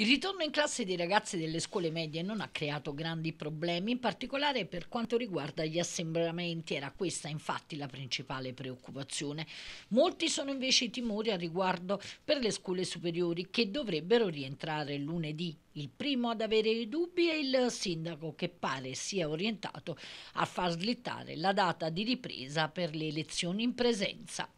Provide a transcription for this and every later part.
Il ritorno in classe dei ragazzi delle scuole medie non ha creato grandi problemi, in particolare per quanto riguarda gli assembramenti, era questa infatti la principale preoccupazione. Molti sono invece i timori a riguardo per le scuole superiori che dovrebbero rientrare lunedì. Il primo ad avere i dubbi è il sindaco che pare sia orientato a far slittare la data di ripresa per le elezioni in presenza.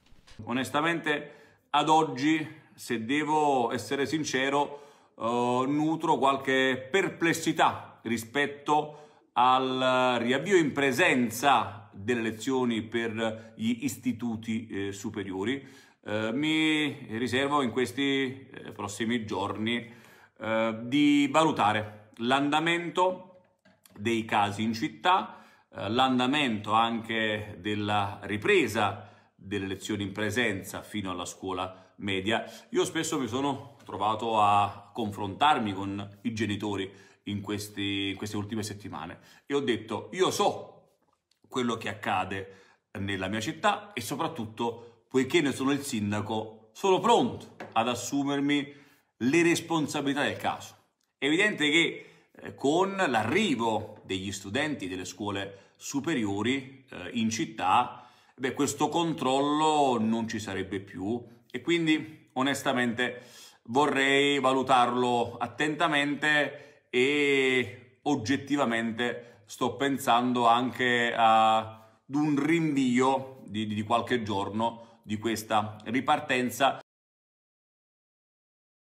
Onestamente, ad oggi, se devo essere sincero, eh, nutro qualche perplessità rispetto al riavvio in presenza delle lezioni per gli istituti eh, superiori. Eh, mi riservo in questi eh, prossimi giorni eh, di valutare l'andamento dei casi in città, eh, l'andamento anche della ripresa delle lezioni in presenza fino alla scuola media, io spesso mi sono trovato a confrontarmi con i genitori in questi, queste ultime settimane e ho detto io so quello che accade nella mia città e soprattutto poiché ne sono il sindaco sono pronto ad assumermi le responsabilità del caso. È evidente che eh, con l'arrivo degli studenti delle scuole superiori eh, in città beh, questo controllo non ci sarebbe più e quindi onestamente vorrei valutarlo attentamente e oggettivamente sto pensando anche ad un rinvio di, di qualche giorno di questa ripartenza